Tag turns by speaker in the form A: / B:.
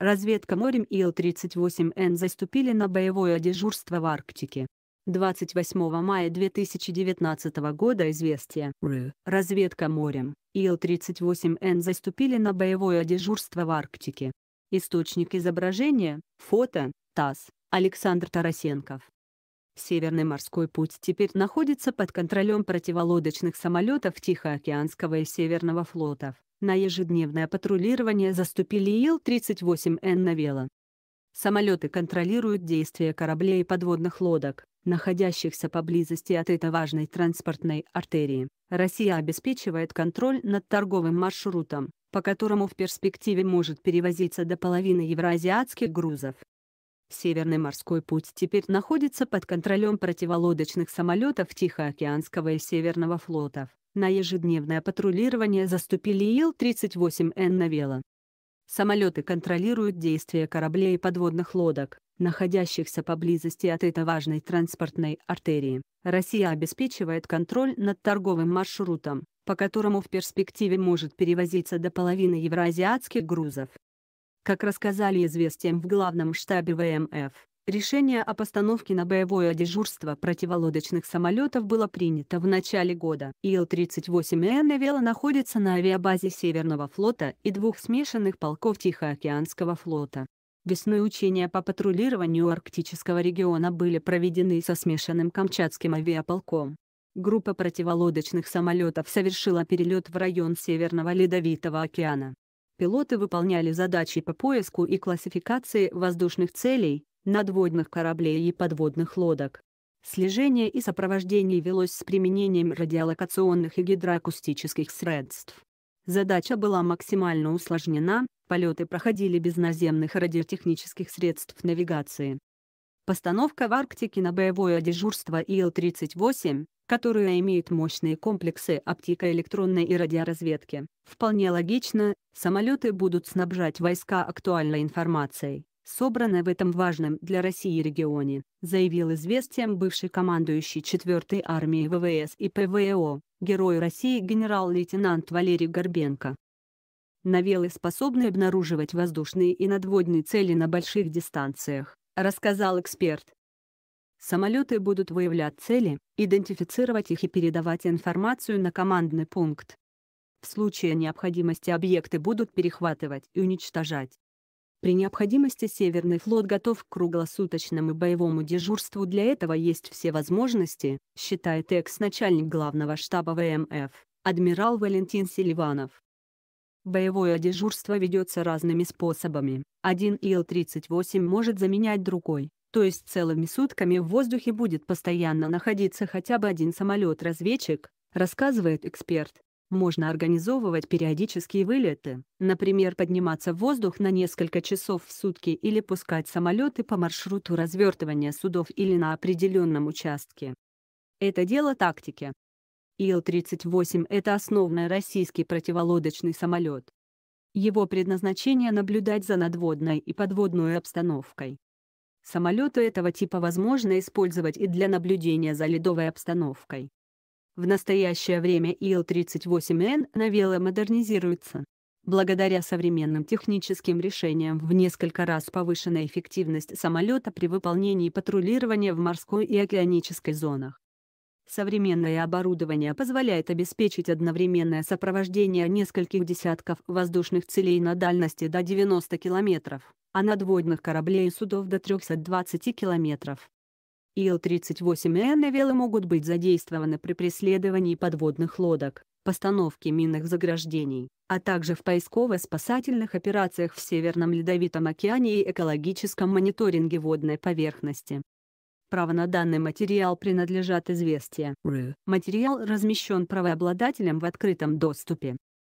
A: Разведка морем Ил-38Н заступили на боевое дежурство в Арктике. 28 мая 2019 года известие Разведка морем Ил-38Н заступили на боевое дежурство в Арктике. Источник изображения, фото, ТАСС, Александр Тарасенков. Северный морской путь теперь находится под контролем противолодочных самолетов Тихоокеанского и Северного флотов. На ежедневное патрулирование заступили Ил-38Н «Навела». Самолеты контролируют действия кораблей и подводных лодок, находящихся поблизости от этой важной транспортной артерии. Россия обеспечивает контроль над торговым маршрутом, по которому в перспективе может перевозиться до половины евроазиатских грузов. Северный морской путь теперь находится под контролем противолодочных самолетов Тихоокеанского и Северного флотов, на ежедневное патрулирование заступили Ил-38Н Навела. Самолеты контролируют действия кораблей и подводных лодок, находящихся поблизости от этой важной транспортной артерии. Россия обеспечивает контроль над торговым маршрутом, по которому в перспективе может перевозиться до половины евроазиатских грузов. Как рассказали известиям в главном штабе ВМФ, Решение о постановке на боевое дежурство противолодочных самолетов было принято в начале года. Ил-38Н Эвела находится на авиабазе Северного флота и двух смешанных полков Тихоокеанского флота. Весной учения по патрулированию арктического региона были проведены со смешанным Камчатским авиаполком. Группа противолодочных самолетов совершила перелет в район Северного Ледовитого океана. Пилоты выполняли задачи по поиску и классификации воздушных целей, надводных кораблей и подводных лодок. Слежение и сопровождение велось с применением радиолокационных и гидроакустических средств. Задача была максимально усложнена, полеты проходили без наземных радиотехнических средств навигации. Постановка в Арктике на боевое дежурство Ил-38, которое имеет мощные комплексы оптико-электронной и радиоразведки, вполне логично, самолеты будут снабжать войска актуальной информацией собранной в этом важном для России регионе, заявил известием бывший командующий 4-й армией ВВС и ПВО, герой России генерал-лейтенант Валерий Горбенко. Навелы способны обнаруживать воздушные и надводные цели на больших дистанциях, рассказал эксперт. Самолеты будут выявлять цели, идентифицировать их и передавать информацию на командный пункт. В случае необходимости объекты будут перехватывать и уничтожать. При необходимости Северный флот готов к круглосуточному боевому дежурству для этого есть все возможности, считает экс-начальник главного штаба ВМФ, адмирал Валентин Селиванов. Боевое дежурство ведется разными способами. Один Ил-38 может заменять другой, то есть целыми сутками в воздухе будет постоянно находиться хотя бы один самолет-разведчик, рассказывает эксперт. Можно организовывать периодические вылеты, например, подниматься в воздух на несколько часов в сутки или пускать самолеты по маршруту развертывания судов или на определенном участке. Это дело тактики. Ил-38 — это основной российский противолодочный самолет. Его предназначение — наблюдать за надводной и подводной обстановкой. Самолеты этого типа возможно использовать и для наблюдения за ледовой обстановкой. В настоящее время ИЛ-38Н навело модернизируется. Благодаря современным техническим решениям в несколько раз повышена эффективность самолета при выполнении патрулирования в морской и океанической зонах. Современное оборудование позволяет обеспечить одновременное сопровождение нескольких десятков воздушных целей на дальности до 90 км, а надводных кораблей и судов до 320 км. Ил-38Н и Велы могут быть задействованы при преследовании подводных лодок, постановке минных заграждений, а также в поисково-спасательных операциях в Северном Ледовитом океане и экологическом мониторинге водной поверхности. Право на данный материал принадлежат известия. Материал размещен правообладателем в открытом доступе.